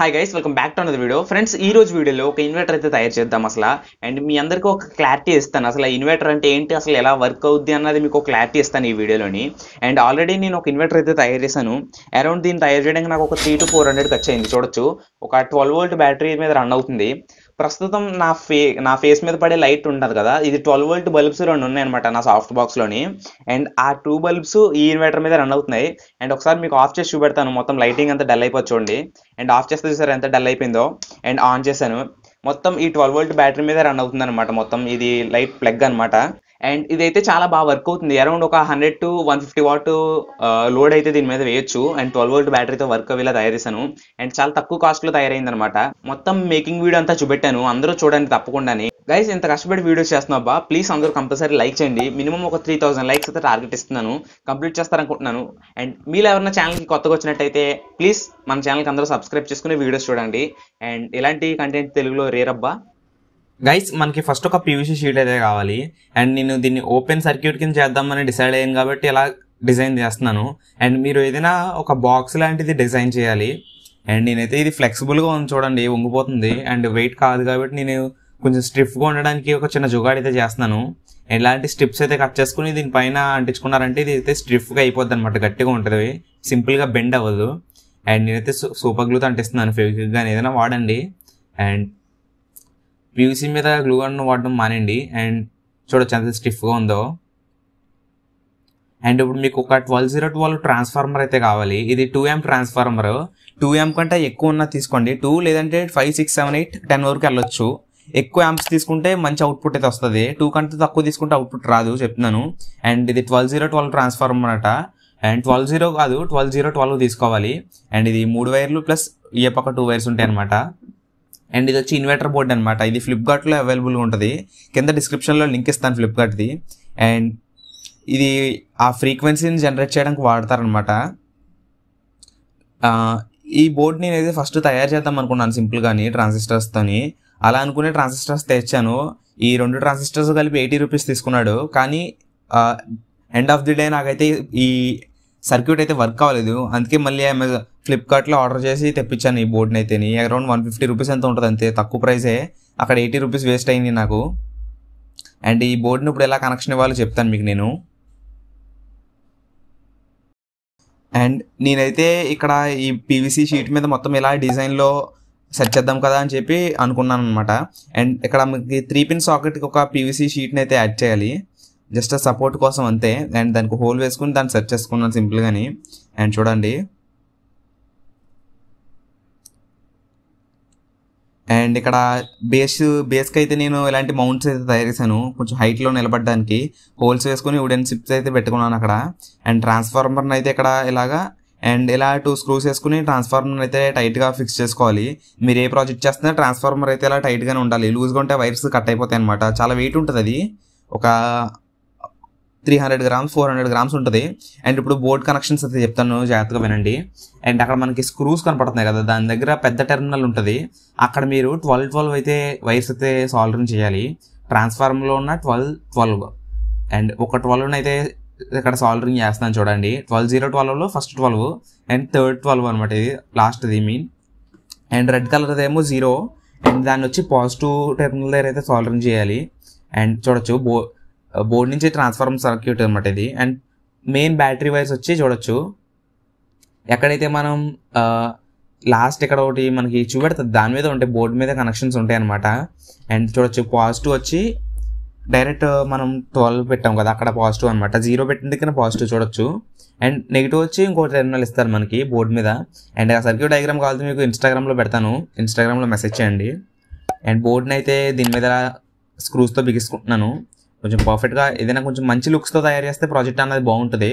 hi guys welcome back to another video friends ఈ రోజు వీడియోలో ఒక ఇన్వర్టర్ అయితే తయారు చేద్దాం అసలు అండ్ మీ అందరికీ ఒక క్లారిటీ ఇస్తాను అసలు ఇన్వర్టర్ అంటే ఏంటి అసలు ఎలా వర్క్ అవుద్ది అన్నది మీకు క్లారిటీ ఇస్తాను ఈ వీడియోలోని అండ్ ఆల్రెడీ నేను ఒక ఇన్వర్టర్ అయితే తయారు చేశాను అరౌండ్ దీన్ని తయారు చేయడానికి నాకు ఒక త్రీ టు ఫోర్ హండ్రెడ్కి అయింది చూడొచ్చు ఒక ట్వెల్వ్ వోల్ట్ బ్యాటరీ మీద రన్ అవుతుంది ప్రస్తుతం నా ఫే నా ఫేస్ మీద పడే లైట్ ఉండదు కదా ఇది ట్వెల్వ్ వోల్ట్ బల్బ్స్ రెండు ఉన్నాయన్నమాట నా సాఫ్ట్ బాక్స్లోని అండ్ ఆ టూ బల్బ్స్ ఈ ఇన్వర్టర్ మీద రన్ అవుతున్నాయి అండ్ ఒకసారి మీకు ఆఫ్ చేసి చూపెడతాను మొత్తం లైటింగ్ అంతా డల్ అయిపోవచ్చు అండి అండ్ ఆఫ్ చేస్తే చూసారు ఎంత డల్ అయిపోయిందో అండ్ ఆన్ చేశాను మొత్తం ఈ ట్వెల్వ్ వోల్ట్ బ్యాటరీ మీద రన్ అవుతుంది అనమాట మొత్తం ఇది లైట్ ప్లగ్ అనమాట అండ్ ఇదైతే చాలా బాగా వర్క్ అవుతుంది అరౌండ్ ఒక hundred to one fifty watt load అయితే దీని మీద వేయొచ్చు అండ్ ట్వెల్వ్ వోల్ట్ బ్యాటరీతో వర్క్ అవ్వేలా తయారు చేశాను అండ్ చాలా తక్కువ కాస్ట్లో తయారైంది అనమాట మొత్తం మేకింగ్ వీడియో అంతా చూపెట్టాను అందరూ చూడండి తప్పకుండానే గైస్ ఇంత కష్టపడి వీడియోస్ చేస్తున్నా బా ప్లీజ్ అందరూ కంపల్సరీ లైక్ చేయండి మినిమం ఒక త్రీ థౌసండ్ లైక్స్ అయితే టార్గెట్ ఇస్తున్నాను కంప్లీట్ చేస్తారనుకుంటున్నాను అండ్ మీరు ఎవరైనా ఛానల్కి కొత్తగా వచ్చినట్టయితే ప్లీజ్ మన ఛానల్కి అందరూ సబ్స్క్రైబ్ చేసుకుని వీడియోస్ చూడండి అండ్ ఇలాంటి కంటెంట్ తెలుగులో రేరబ్బా గైస్ మనకి ఫస్ట్ ఒక పీవీసీ షీట్ అయితే కావాలి అండ్ నేను దీన్ని ఓపెన్ సర్క్యూట్ కింద చేద్దామని డిసైడ్ అయ్యాను కాబట్టి ఇలా డిజైన్ చేస్తున్నాను అండ్ మీరు ఏదైనా ఒక బాక్స్ లాంటిది డిజైన్ చేయాలి అండ్ నేనైతే ఇది ఫ్లెక్సిబుల్గా ఉంది చూడండి ఉంగిపోతుంది అండ్ వెయిట్ కాదు కాబట్టి నేను కొంచెం స్ట్రిప్గా ఉండడానికి ఒక చిన్న జుగాడు అయితే చేస్తున్నాను ఎలాంటి స్ట్రిప్స్ అయితే కట్ చేసుకుని దీనిపైన అంటించుకున్నారంటే ఇది అయితే స్ట్రిప్గా అయిపోద్ది అనమాట గట్టిగా ఉంటుంది సింపుల్గా బెండ్ అవ్వదు అండ్ నేనైతే సూపర్ గ్లూతో అంటిస్తున్నాను ఫెవిక్గా ఏదైనా వాడండి అండ్ పీవీసీ మీద గ్లూ గన్ను వాడడం మానండి అండ్ చూడొచ్చు ఎంత స్టిఫ్గా ఉందో అండ్ ఇప్పుడు మీకు ఒక ట్వెల్వ్ జీరో ట్వెల్వ్ ట్రాన్స్ఫార్మర్ అయితే కావాలి ఇది two M transformer two M కంటే ఎక్కువ ఉన్న తీసుకోండి టూ లేదంటే five six seven eight ten వరకు వెళ్ళొచ్చు ఎక్కువ యాంప్స్ తీసుకుంటే మంచి అవుట్పుట్ అయితే వస్తుంది టూ కంటే తక్కువ తీసుకుంటే అవుట్పుట్ రాదు చెప్తున్నాను అండ్ ఇది ట్వెల్వ్ జీరో ట్వెల్వ్ ట్రాన్స్ఫార్మర్ అనమాట అండ్ ట్వెల్వ్ జీరో కాదు ట్వెల్వ్ జీరో ట్వెల్వ్ తీసుకోవాలి అండ్ ఇది మూడు వైర్లు ప్లస్ ఏ పక్క టూ వైర్స్ ఉంటాయి అనమాట అండ్ ఇది వచ్చి ఇన్వర్టర్ బోర్డ్ అనమాట ఇది ఫ్లిప్కార్ట్లో అవైలబుల్గా ఉంటుంది కింద డిస్క్రిప్షన్లో లింక్ ఇస్తాను ఫ్లిప్కార్ట్ది అండ్ ఇది ఆ ఫ్రీక్వెన్సీని జనరేట్ చేయడానికి వాడతారనమాట ఈ బోర్డ్ నేనైతే ఫస్ట్ తయారు చేద్దాం అనుకున్నాను సింపుల్ కానీ ట్రాన్సిస్టర్స్తోని అలా అనుకునే ట్రాన్సిస్టర్స్ తెచ్చాను ఈ రెండు ట్రాన్సిస్టర్స్ కలిపి ఎయిటీ రూపీస్ తీసుకున్నాడు కానీ ఎండ్ ఆఫ్ ది డే నాకైతే ఈ సర్క్యూట్ అయితే వర్క్ కావలేదు అందుకే మళ్ళీ అమెజాన్ ఫ్లిప్కార్ట్లో ఆర్డర్ చేసి తెప్పించాను ఈ బోర్డ్ని అయితే అరౌండ్ వన్ ఫిఫ్టీ రూపీస్ ఎంత ఉంటుంది అంతే తక్కువ ప్రైసే అక్కడ ఎయిటీ రూపీస్ వేస్ట్ అయింది నాకు అండ్ ఈ బోర్డుని ఇప్పుడు ఎలా కనెక్షన్ ఇవ్వాలో చెప్తాను మీకు నేను అండ్ నేనైతే ఇక్కడ ఈ పీవీసీ షీట్ మీద మొత్తం ఇలా డిజైన్లో సెట్ చేద్దాం కదా అని చెప్పి అనుకున్నాను అనమాట అండ్ ఇక్కడ మీకు త్రీ పిన్ సాకెట్కి ఒక పీవీసీ షీట్ని అయితే యాడ్ చేయాలి జస్ట్ సపోర్ట్ కోసం అంతే అండ్ దానికి హోల్ వేసుకుని దాన్ని సెర్చ్ చేసుకున్నాను సింపుల్గాని అండ్ చూడండి అండ్ ఇక్కడ బేస్ బేస్కి అయితే నేను ఇలాంటి మౌంట్స్ అయితే తయారు చేశాను కొంచెం హైట్లో నిలబడడానికి హోల్స్ వేసుకుని వుడెన్ సిప్స్ అయితే పెట్టుకున్నాను అక్కడ అండ్ ట్రాన్స్ఫార్మర్ని అయితే ఇక్కడ ఇలాగా అండ్ ఇలా టూ స్క్రూస్ వేసుకుని ట్రాన్స్ఫార్మర్ అయితే టైట్గా ఫిక్స్ చేసుకోవాలి మీరు ఏ ప్రాజెక్ట్ చేస్తున్నా ట్రాన్స్ఫార్మర్ అయితే ఇలా టైట్గానే ఉండాలి లూజ్గా ఉంటే వైర్స్ కట్ అయిపోతాయి అనమాట చాలా వెయిట్ ఉంటుంది అది ఒక three hundred grams four hundred grams ఉంటుంది అండ్ ఇప్పుడు బోర్డ్ కనెక్షన్స్ అయితే చెప్తాను జాగ్రత్తగా వినండి అండ్ అక్కడ మనకి స్క్రూస్ కనపడుతున్నాయి కదా దాని దగ్గర పెద్ద టెర్మినల్ ఉంటుంది అక్కడ మీరు ట్వెల్వ్ ట్వెల్వ్ అయితే వైర్స్ అయితే సాల్డరింగ్ చేయాలి ట్రాన్స్ఫార్మర్లో ఉన్న ట్వెల్వ్ ట్వెల్వ్ అండ్ ఒక ట్వెల్వ్ని అయితే ఇక్కడ సాల్డరింగ్ చేస్తాను చూడండి ట్వెల్వ్ జీరో ట్వెల్వ్లో first twelve and third twelve అనమాట ఇది లాస్ట్ ఇది మీన్ అండ్ రెడ్ కలర్ ఏమో జీరో అండ్ దాన్ని వచ్చి పాజిటివ్ టెర్మినల్ దగ్గర అయితే సాల్డరింగ్ చేయాలి అండ్ చూడొచ్చు బో బోర్డ్ నుంచి ట్రాన్స్ఫార్మ్ సర్క్యూట్ అనమాట ఇది అండ్ మెయిన్ బ్యాటరీ వైర్స్ వచ్చి చూడొచ్చు ఎక్కడైతే మనం లాస్ట్ ఇక్కడ ఒకటి మనకి చూపెడుతుంది దాని మీద ఉంటాయి బోర్డు మీద కనెక్షన్స్ ఉంటాయి అనమాట అండ్ చూడొచ్చు పాజిటివ్ వచ్చి డైరెక్ట్ మనం ట్వెల్వ్ పెట్టాం కదా అక్కడ పాజిటివ్ అనమాట జీరో పెట్టిన దగ్గర పాజిటివ్ చూడొచ్చు అండ్ నెగిటివ్ వచ్చి ఇంకో టెర్మినల్ ఇస్తారు మనకి బోర్డు మీద అండ్ ఆ సర్క్యూట్ డయాగ్రామ్ కావాలి మీకు ఇన్స్టాగ్రామ్లో పెడతాను ఇన్స్టాగ్రామ్లో మెసేజ్ చేయండి అండ్ బోర్డుని అయితే దీని మీద స్క్రూస్తో బిగిసుకుంటున్నాను కొంచెం పర్ఫెక్ట్గా ఏదైనా కొంచెం మంచి లుక్స్తో తయారు చేస్తే ప్రాజెక్ట్ అనేది బాగుంటుంది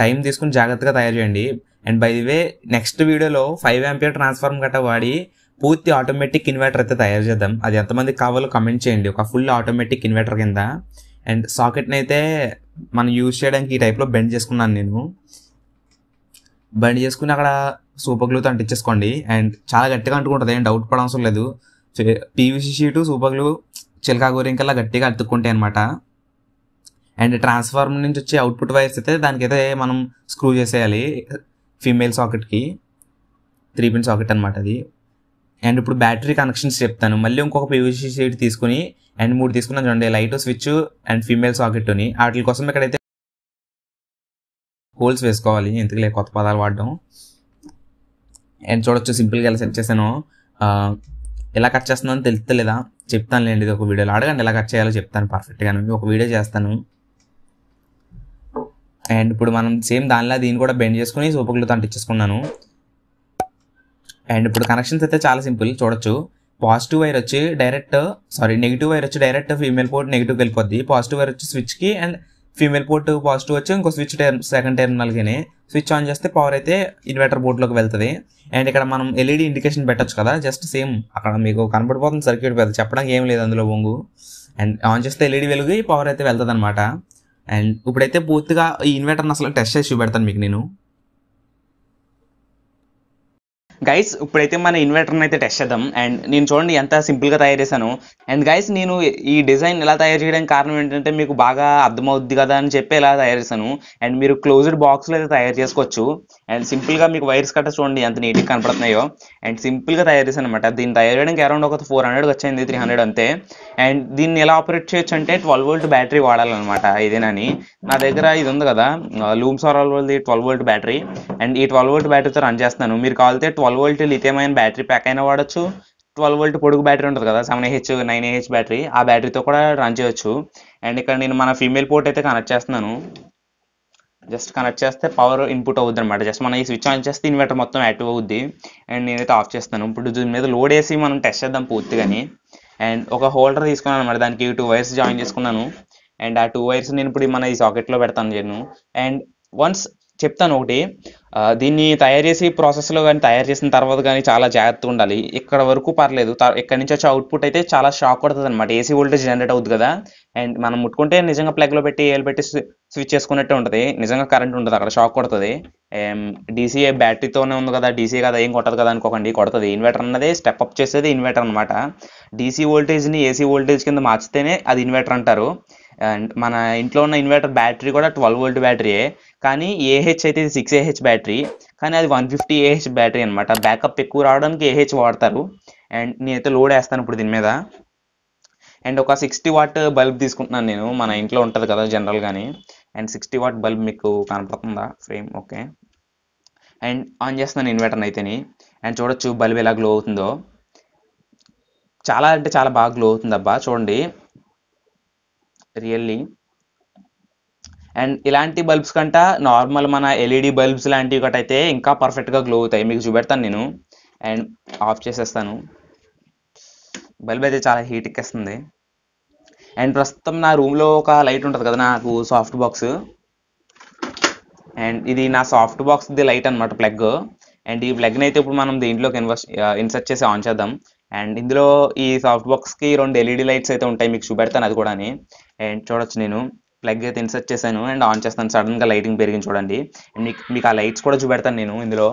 టైం తీసుకుని జాగ్రత్తగా తయారు చేయండి and by the way next వీడియోలో ఫైవ్ యాంపియర్ ట్రాన్స్ఫార్మ్ గట్ట వాడి పూర్తి ఆటోమేటిక్ ఇన్వర్టర్ అయితే తయారు చేద్దాం అది ఎంతమందికి కావాలో కమెంట్ చేయండి ఒక ఫుల్ ఆటోమేటిక్ ఇన్వర్టర్ కింద అండ్ సాకెట్ని అయితే మనం యూజ్ చేయడానికి ఈ టైప్లో బెండ్ చేసుకున్నాను నేను బెండ్ చేసుకుని అక్కడ సూపర్ గ్లూతో అంటించేసుకోండి అండ్ చాలా గట్టిగా అంటుకుంటుంది ఏం డౌట్ పడవసరం లేదు పీవీసీ షీటు సూపర్ గ్లూ చిలకా గోరింకల్లా గట్టిగా అతుక్కుంటాయి అనమాట అండ్ ట్రాన్స్ఫార్మర్ నుంచి వచ్చే అవుట్పుట్ వైర్స్ అయితే దానికైతే మనం స్క్రూ చేసేయాలి ఫీమేల్ సాకెట్కి త్రీ పిన్ సాకెట్ అనమాట అది అండ్ ఇప్పుడు బ్యాటరీ కనెక్షన్స్ చెప్తాను మళ్ళీ ఇంకొక పీవీసీ సీట్ తీసుకుని అండ్ మూడు తీసుకున్నాను చూడండి లైట్ స్విచ్ అండ్ ఫీమేల్ సాకెట్ని వాటి కోసం ఇక్కడైతే హోల్స్ వేసుకోవాలి ఎందుకులే కొత్త పదాలు వాడడం అండ్ చూడొచ్చు సింపుల్గా ఎలా సెట్ చేశాను ఎలా కట్ చేస్తుందని తెలుస్తలేదా చెప్తాను లేండి ఒక వీడియోలో అడగండి ఎలా కట్ చేయాలో చెప్తాను పర్ఫెక్ట్గా ఒక వీడియో చేస్తాను అండ్ ఇప్పుడు మనం సేమ్ దానిలా దీన్ని కూడా బెండ్ చేసుకుని సూపర్గ్లూతో అంటించేసుకున్నాను అండ్ ఇప్పుడు కనెక్షన్స్ అయితే చాలా సింపుల్ చూడొచ్చు పాజిటివ్ వైర్ వచ్చి డైరెక్ట్ సారీ నెగిటివ్ వైర్ వచ్చి డైరెక్ట్ ఫీమేల్ పోర్ట్ నెగిటివ్కి వెళ్ళిపోద్ది పాజిటివ్ వైర్ వచ్చి స్విచ్కి అండ్ ఫీమేల్ పోర్ట్ పాజిటివ్ వచ్చి ఇంకో స్విచ్ టెర్మ్ సెకండ్ టెర్మినల్కి స్విచ్ ఆన్ చేస్తే పవర్ అయితే ఇన్వర్టర్ బోర్డులోకి వెళ్తుంది అండ్ ఇక్కడ మనం ఎల్ఈడి ఇండికేషన్ పెట్టచ్చు కదా జస్ట్ సేమ్ అక్కడ మీకు కనబడిపోతుంది సర్క్యూట్ పెద్ద చెప్పడానికి ఏం లేదు అందులో బొంగు అండ్ ఆన్ చేస్తే ఎల్ఈడి వెలుగు పవర్ అయితే వెళ్తుంది అనమాట అండ్ ఇప్పుడైతే పూర్తిగా ఈ ఇన్వర్టర్ని అసలు టెస్ట్ చేసి చూపెడతాను మీకు నేను గైస్ ఇప్పుడైతే మన ఇన్వర్టర్ని అయితే టెస్ట్ చేద్దాం అండ్ నేను చూడండి ఎంత సింపుల్గా తయారు చేశాను అండ్ గైస్ నేను ఈ డిజైన్ ఎలా తయారు చేయడానికి కారణం ఏంటంటే మీకు బాగా అర్థమవుద్ది కదా అని చెప్పి ఇలా తయారు చేశాను అండ్ మీరు క్లోజ్డ్ బాక్స్లో అయితే తయారు చేసుకోవచ్చు అండ్ సింపుల్గా మీకు వైర్స్ కట్ట చూడండి ఎంత నీట్గా కనపడుతున్నాయో అండ్ సింపుల్గా తయారు చేశాను అనమాట దీన్ని తయారు చేయడానికి అరౌండ్ ఒక ఫోర్ హండ్రెడ్ వచ్చింది త్రీ హండ్రెడ్ అంతే అండ్ దీన్ని ఎలా ఆపరేట్ చేయొచ్చు అంటే ట్వెల్వ్ వోల్ట్ బ్యాటరీ వాడాలన్నమాట ఇదేనని నా దగ్గర ఇది ఉంది కదా లూమ్స్ are all twelve volt battery and ఈ ట్వెల్వ్ వోల్ట్ బ్యాటరీతో రన్ చేస్తాను మీరు కావాలితే twelve twelve volt lithium battery pack అయినా వాడచ్చు ట్వెల్వ్ వోల్ట్ పొడుగు బ్యాటరీ ఉంటుంది కదా seven AH nine AH battery ఆ బ్యాటరీతో కూడా రన్ చేయొచ్చు అండ్ ఇక్కడ నేను మన ఫీమేల్ పోర్ట్ అయితే కనెక్ట్ చేస్తున్నాను జస్ట్ కనెక్ట్ చేస్తే పవర్ ఇన్పుట్ అవుద్ది అనమాట జస్ట్ మనం ఈ స్విచ్ ఆన్ చేస్తే ఇన్వర్టర్ మొత్తం యాక్టివ్ అవుద్ది అండ్ నేనైతే ఆఫ్ చేస్తాను ఇప్పుడు దీని మీద లోడ్ వేసి మనం టెస్ట్ చేద్దాం కానీ అండ్ ఒక హోల్డర్ తీసుకున్నాను అనమాట దానికి టూ వైర్స్ జాయిన్ చేసుకున్నాను అండ్ ఆ టూ వైర్స్ నేను ఇప్పుడు మన ఈ సాకెట్లో పెడతాను నేను అండ్ వన్స్ చెప్తాను ఒకటి దీన్ని తయారు చేసి ప్రాసెస్లో కానీ తయారు చేసిన తర్వాత కానీ చాలా జాగ్రత్తగా ఉండాలి ఇక్కడ వరకు పర్లేదు ఇక్కడ నుంచి వచ్చే అవుట్పుట్ అయితే చాలా షాక్ కొడుతుంది అనమాట ఏసీ వోల్టేజ్ జనరేట్ అవుతుంది కదా అండ్ మనం ముట్టుకుంటే నిజంగా ప్లగ్లో పెట్టి ఏలు పెట్టి స్విచ్ చేసుకున్నట్టే ఉంటుంది నిజంగా కరెంట్ ఉంటుంది అక్కడ షాక్ కొడుతుంది డీసీఏ బ్యాటరీతోనే ఉంది కదా డీసీ కదా ఏం కొట్టదు కదా అనుకోకండి కొడుతుంది ఇన్వర్టర్ అన్నది స్టెప్ అప్ చేసేది ఇన్వర్టర్ అనమాట డీసీ వోల్టేజ్ని ఏసీ వోల్టేజ్ కింద మార్చితేనే అది ఇన్వర్టర్ అంటారు అండ్ మన ఇంట్లో ఉన్న ఇన్వర్టర్ బ్యాటరీ కూడా ట్వెల్వ్ వోల్ట్ బ్యాటరీయే కానీ ఏహెచ్ అయితే సిక్స్ ఏహెచ్ బ్యాటరీ కానీ అది వన్ ఫిఫ్టీ ఏహెచ్ బ్యాటరీ అనమాట బ్యాకప్ ఎక్కువ రావడానికి ఏహెచ్ వాడతారు అండ్ నేనైతే లోడ్ వేస్తాను ఇప్పుడు దీని మీద అండ్ ఒక సిక్స్టీ వాట్ బల్బ్ తీసుకుంటున్నాను నేను మన ఇంట్లో ఉంటుంది కదా జనరల్గానే అండ్ సిక్స్టీ వాట్ బల్బ్ మీకు కనపడుతుందా ఫ్రేమ్ ఓకే అండ్ ఆన్ చేస్తున్నాను ఇన్వర్టర్ని అయితే అండ్ చూడొచ్చు బల్బ్ ఎలా గ్లో అవుతుందో చాలా అంటే చాలా బాగా గ్లో అవుతుంది అబ్బా చూడండి రియల్లీ అండ్ ఇలాంటి బల్బ్స్ కంట నార్మల్ మన ఎల్ఈడి బల్బ్స్ e లాంటివి ఒకటి అయితే ఇంకా పర్ఫెక్ట్గా గ్లో అవుతాయి మీకు చూపెడతాను నేను అండ్ ఆఫ్ చేసేస్తాను బల్బ్ అయితే చాలా హీట్ ఎక్కేస్తుంది అండ్ ప్రస్తుతం నా రూమ్లో ఒక లైట్ ఉంటుంది కదా నాకు సాఫ్ట్ బాక్స్ అండ్ ఇది నా సాఫ్ట్ బాక్స్ ది లైట్ అనమాట ప్లగ్ అండ్ ఈ ప్లగ్ని అయితే ఇప్పుడు మనం దీంట్లోకి ఇన్వర్ ఇన్సర్ట్ చేసి ఆన్ చేద్దాం అండ్ ఇందులో ఈ సాఫ్ట్ బాక్స్కి రెండు ఎల్ఈడి లైట్స్ e అయితే ఉంటాయి మీకు చూపెడతాను అది కూడా అండ్ చూడొచ్చు నేను ప్లగ్ అయితే ఇన్సర్ట్ చేశాను అండ్ ఆన్ చేస్తాను సడన్గా లైటింగ్ పెరిగింది చూడండి మీకు మీకు ఆ లైట్స్ కూడా చూపెడతాను నేను ఇందులో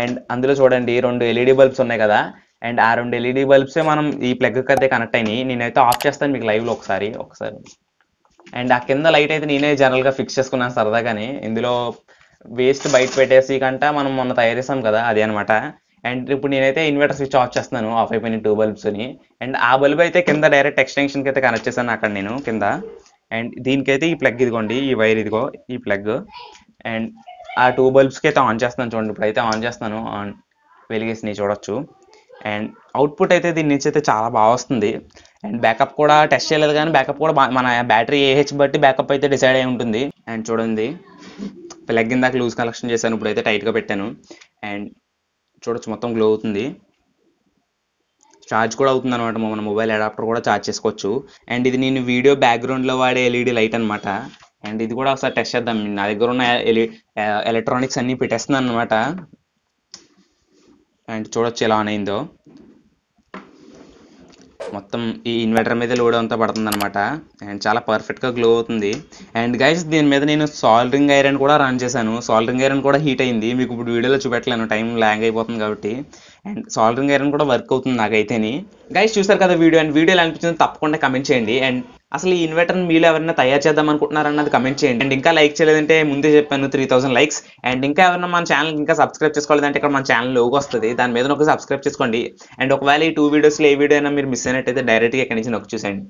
అండ్ అందులో చూడండి రెండు ఎల్ఈడి బల్బ్స్ e ఉన్నాయి కదా అండ్ ఆ రెండు ఎల్ఈడి బల్బ్సే e మనం ఈ ప్లగ్కి అయితే కనెక్ట్ అయినాయి నేనైతే ఆఫ్ చేస్తాను మీకు లైవ్లో ఒకసారి ఒకసారి అండ్ ఆ కింద లైట్ అయితే నేనే జనరల్గా ఫిక్స్ చేసుకున్నాను సరదాగానే ఇందులో వేస్ట్ బయట పెట్టేసి కంట మనం మొన్న తయారు చేసాం కదా అదే అనమాట అండ్ ఇప్పుడు నేనైతే ఇన్వర్టర్ స్విచ్ ఆఫ్ చేస్తున్నాను ఆఫ్ అయిపోయిన టూ బల్బ్స్ని అండ్ ఆ బల్బ్ అయితే కింద డైరెక్ట్ ఎక్స్టెన్షన్కి అయితే కనెక్ట్ చేశాను అక్కడ నేను కింద అండ్ దీనికైతే ఈ ప్లగ్ ఇదిగోండి ఈ వైర్ ఇదిగో ఈ ప్లగ్ అండ్ ఆ టూ బల్బ్స్కి అయితే ఆన్ చేస్తున్నాను చూడండి ఇప్పుడు అయితే ఆన్ చేస్తున్నాను ఆన్ వెలిగేసినవి చూడొచ్చు అండ్ అవుట్పుట్ అయితే దీని నుంచి అయితే చాలా బాగా వస్తుంది అండ్ బ్యాకప్ కూడా టెస్ట్ చేయలేదు కానీ బ్యాకప్ కూడా మన బ్యాటరీ ఏహెచ్ బట్టి బ్యాకప్ అయితే డిసైడ్ అయి ఉంటుంది అండ్ చూడండి ప్లగ్ ఇందాక లూజ్ కనెక్షన్ చేశాను ఇప్పుడు అయితే టైట్గా పెట్టాను అండ్ చూడొచ్చు మొత్తం గ్లో అవుతుంది ఛార్జ్ కూడా అవుతుంది అనమాట మన మొబైల్ అడాప్టర్ కూడా ఛార్జ్ చేసుకోవచ్చు అండ్ ఇది నేను వీడియో బ్యాక్గ్రౌండ్లో వాడే ఎల్ఈడి లైట్ అనమాట అండ్ ఇది కూడా ఒకసారి టెస్ట్ చేద్దాం నా దగ్గర ఉన్న ఎలక్ట్రానిక్స్ e అన్నీ పెట్టేస్తున్నాను అనమాట అండ్ చూడొచ్చు ఎలా ఆన్ అయిందో మొత్తం ఈ ఇన్వర్టర్ మీద లోడ్ అంతా పడుతుంది అనమాట అండ్ చాలా పర్ఫెక్ట్గా గ్లో అవుతుంది అండ్ గైస్ దీని మీద నేను సాల్రింగ్ ఐరన్ కూడా రన్ చేశాను సాల్రింగ్ ఐరన్ కూడా హీట్ అయింది మీకు ఇప్పుడు వీడియోలో చూపెట్టలేను టైం ల్యాంగ్ అయిపోతుంది కాబట్టి అండ్ సాల్రింగ్ ఐరన్ కూడా వర్క్ అవుతుంది నాకైతేని గైస్ చూసారు కదా వీడియో అండ్ వీడియో ఎలా అనిపించింది తప్పకుండా కమెంట్ చేయండి అండ్ అసలు ఈ ఇన్వర్టర్ మీరు ఎవరైనా తయారు చేద్దాం అనుకుంటున్నారు అన్నది కమెంట్ చేయండి అండ్ ఇంకా లైక్ చేయలేదంటే ముందే చెప్పాను త్రీ థౌసండ్ లైక్స్ అండ్ ఇంకా ఎవరైనా మన ఛానల్ ఇంకా సబ్స్క్రైబ్ చేసుకోలేదంటే ఇక్కడ మన ఛానల్ లోగో వస్తుంది దాని మీద ఒక సబ్స్క్రైబ్ చేసుకోండి అండ్ ఒకవేళ ఈ టూ వీడియోస్లో ఏ వీడియో అయినా మీరు మిస్ అయినట్టయితే డైరెక్ట్గా ఎక్కడి నుంచి నొక్కి చూసేయండి